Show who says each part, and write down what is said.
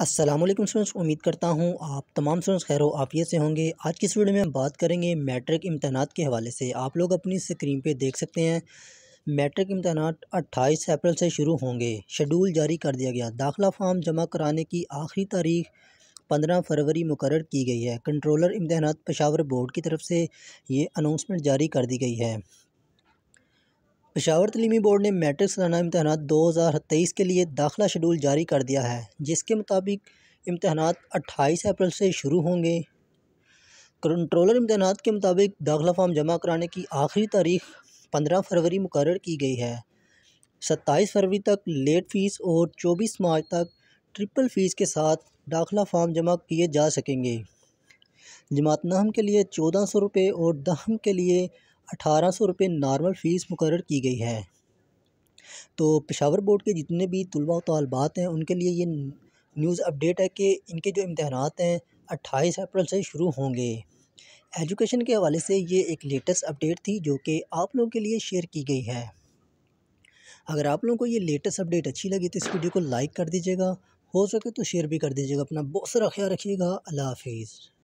Speaker 1: Aslam students उम्मीद करता हूँ आप तमाम स्टूडेंट्स खैर आफियत से होंगे आज की इस वीडियो में हम बात करेंगे मैट्रिक इम्तहान के हवाले से आप लोग अपनी स्क्रीन पे देख सकते हैं मैट्रिक इम्तहान 28 अप्रैल से शुरू होंगे शेड्यूल जारी कर दिया गया दाखिला फार्म जमा कराने की आखिरी तारीख पंद्रह फरवरी मुकर की गई है कंट्रोलर इम्तहान पेशावर बोर्ड की तरफ से ये अनाउंसमेंट जारी कर दी गई है पेशावर तलीमी बोर्ड ने मैट्रिक सालाना इम्तहान दो हज़ार तेईस के लिए दाखिला शेडूल जारी कर दिया है जिसके मुताबिक इम्तहान अट्ठाईस अप्रैल से शुरू होंगे कंट्रोलर इम्तहान के मुताबिक दाखिला फॉर्म जमा कराने की आखिरी तारीख पंद्रह फरवरी मुकर की गई है सत्ताईस फरवरी तक लेट फ़ीस और चौबीस मार्च तक ट्रिपल फ़ीस के साथ दाखिला फॉर्म जमा किए जा सकेंगे जमात नहम के लिए चौदह सौ रुपये और दहम के लिए अठारह सौ रुपये नॉर्मल फ़ीस मुकर की गई है तो पेशावर बोर्ड के जितने भी तलबा तलबात हैं उनके लिए ये न्यूज़ अपडेट है कि इनके जो इम्तहान हैं अट्ठाईस अप्रैल से शुरू होंगे एजुकेशन के हवाले से ये एक लेटेस्ट अपडेट थी जो कि आप लोगों के लिए शेयर की गई है अगर आप लोगों को ये लेटेस्ट अपडेट अच्छी लगी तो इस वीडियो को लाइक कर दीजिएगा हो सके तो शेयर भी कर दीजिएगा अपना बहुत सारा ख्याल रखिएगा अल्लाह हाफिज़